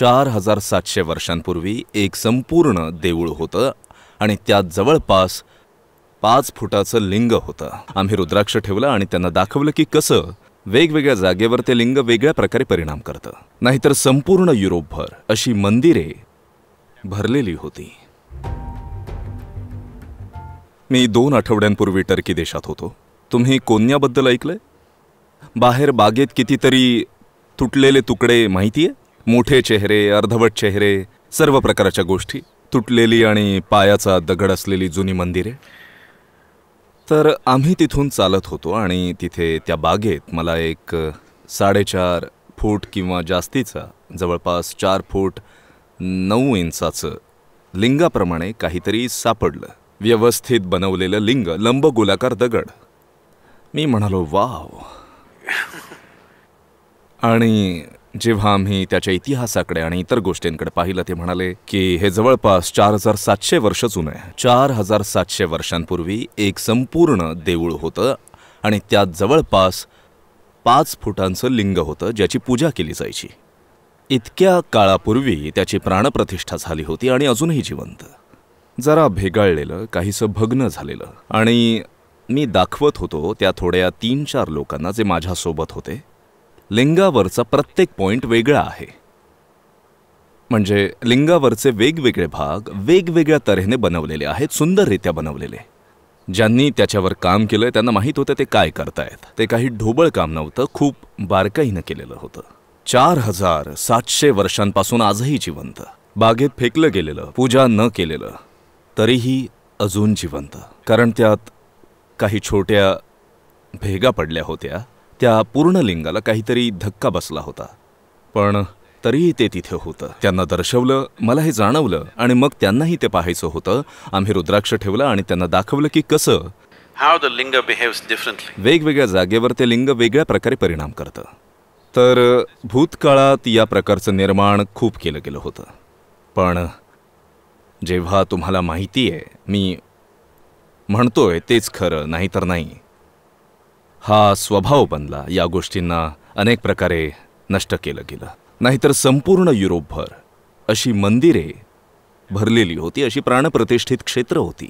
चार हजार सातशे वर्षांपूर्वी एक संपूर्ण देऊळ होतं आणि त्यात जवळपास पाच फुटाचं लिंग होतं आम्ही रुद्राक्ष ठेवलं आणि त्यांना दाखवलं की कसं वेगवेगळ्या जागेवर ते लिंग वेगळ्या प्रकारे परिणाम करतं नाहीतर संपूर्ण युरोपभर अशी मंदिरे भरलेली होती मी दोन आठवड्यांपूर्वी टर्की देशात होतो तुम्ही कोन्याबद्दल ऐकलंय बाहेर बागेत कितीतरी तुटलेले तुकडे माहिती आहे मोठे चेहरे अर्धवट चेहरे सर्व प्रकारच्या गोष्टी तुटलेली आणि पायाचा दगड असलेली जुनी मंदिरे तर आम्ही तिथून चालत होतो आणि तिथे त्या बागेत मला एक साडेचार फूट किंवा जास्तीचा जवळपास चार फूट नऊ इंचाचं लिंगाप्रमाणे काहीतरी सापडलं व्यवस्थित बनवलेलं लिंग लंब गोलाकार दगड मी म्हणालो वाव आणि जेव्हा आम्ही त्याच्या इतिहासाकडे आणि इतर गोष्टींकडे पाहिलं ते म्हणाले की हे जवळपास चार हजार सातशे वर्ष जुनं आहे चार हजार सातशे वर्षांपूर्वी एक संपूर्ण देऊळ होतं आणि त्यात जवळपास पाच फुटांचं लिंग होतं ज्याची पूजा केली जायची इतक्या काळापूर्वी त्याची प्राणप्रतिष्ठा झाली होती आणि अजूनही जिवंत जरा भेगाळलेलं काहीसं भग्न झालेलं आणि मी दाखवत होतो त्या थोड्या तीन चार लोकांना जे माझ्यासोबत होते लिंगावरचा प्रत्येक पॉइंट वेगळा आहे म्हणजे लिंगावरचे वेगवेगळे भाग वेगवेगळ्या तऱ्हेने बनवलेले आहेत सुंदररित्या बनवलेले ज्यांनी त्याच्यावर काम केलं त्यांना माहीत होतं ते काय करतायत ते काही ढोबळ काम नव्हतं खूप बारकाईनं केलेलं होतं चार हजार सातशे वर्षांपासून आजही जिवंत बागेत फेकलं गेलेलं पूजा न केलेलं तरीही अजून जिवंत कारण त्यात काही छोट्या भेगा पडल्या होत्या त्या पूर्ण लिंगाला काहीतरी धक्का बसला होता पण तरीही ते तिथे होतं त्यांना दर्शवलं मला हे जाणवलं आणि मग त्यांनाही ते पाहायचं होतं आम्ही रुद्राक्ष ठेवलं आणि त्यांना दाखवलं की कसं how the thing behaves differently वेगवेगळ्या जागेवर ते लिंग वेगळ्या प्रकारे परिणाम करतं तर भूतकाळात या प्रकारचं निर्माण खूप केलं गेलं होतं पण जेव्हा तुम्हाला माहिती आहे मी म्हणतोय तेच खरं नाहीतर नाही हा स्वभाव बनला या गोष्टींना अनेक प्रकारे नष्ट केलं गेलं नाहीतर संपूर्ण युरोपभर अशी मंदिरे भरलेली होती अशी प्राणप्रतिष्ठित क्षेत्र होती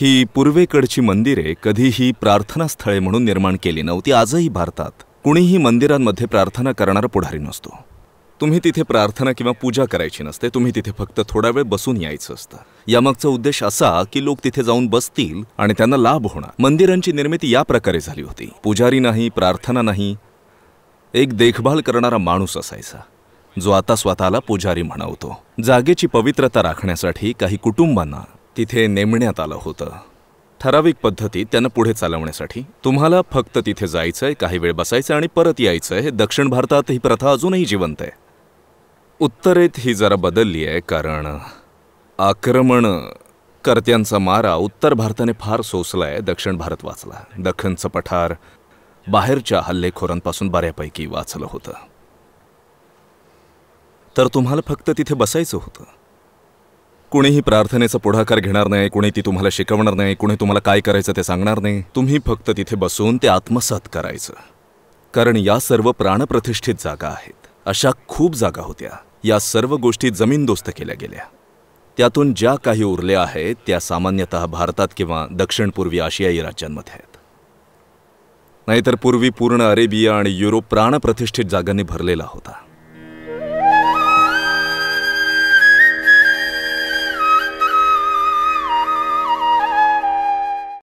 ही पूर्वेकडची मंदिरे कधीही प्रार्थनास्थळे म्हणून निर्माण केली नव्हती आजही भारतात कुणीही मंदिरांमध्ये प्रार्थना करणारा पुढारी नसतो तुम्ही तिथे प्रार्थना किंवा पूजा करायची नसते तुम्ही तिथे फक्त थोडा वेळ बसून यायचं असतं यामागचा उद्देश असा की लोक तिथे जाऊन बसतील आणि त्यांना लाभ होणार मंदिरांची निर्मिती या प्रकारे झाली होती पुजारी नाही प्रार्थना नाही एक देखभाल करणारा माणूस असायचा जो आता स्वतःला पुजारी म्हणवतो जागेची पवित्रता राखण्यासाठी काही कुटुंबांना तिथे नेमण्यात आलं होतं ठराविक पद्धतीत त्यांना पुढे चालवण्यासाठी तुम्हाला फक्त तिथे जायचंय काही वेळ बसायचं आणि परत यायचंय हे दक्षिण भारतात ही प्रथा अजूनही जिवंत आहे उत्तरेत ही जरा बदलली आहे कारण आक्रमण कर्त्यांचा मारा उत्तर भारताने फार सोसला आहे दक्षिण भारत वाचला दख्खनचं पठार बाहेरच्या हल्लेखोरांपासून बऱ्यापैकी वाचलं होतं तर तुम्हाला फक्त तिथे बसायचं होतं कुणीही प्रार्थनेचा पुढाकार घेणार नाही कुणी ती तुम्हाला शिकवणार नाही कुणी तुम्हाला काय करायचं ते सांगणार नाही तुम्ही फक्त तिथे बसून ते आत्मसात करायचं कारण या सर्व प्राणप्रतिष्ठित जागा आहेत अशा खूप जागा होत्या या सर्व गोष्टी जमीनदोस्त केल्या गेल्या त्यातून ज्या काही उरल्या आहेत त्या सामान्यत भारतात किंवा दक्षिण पूर्वी आशियाई राज्यांमध्ये आहेत नाहीतर पूर्वी पूर्ण अरेबिया आणि युरोप प्राणप्रतिष्ठित जागांनी भरलेला होता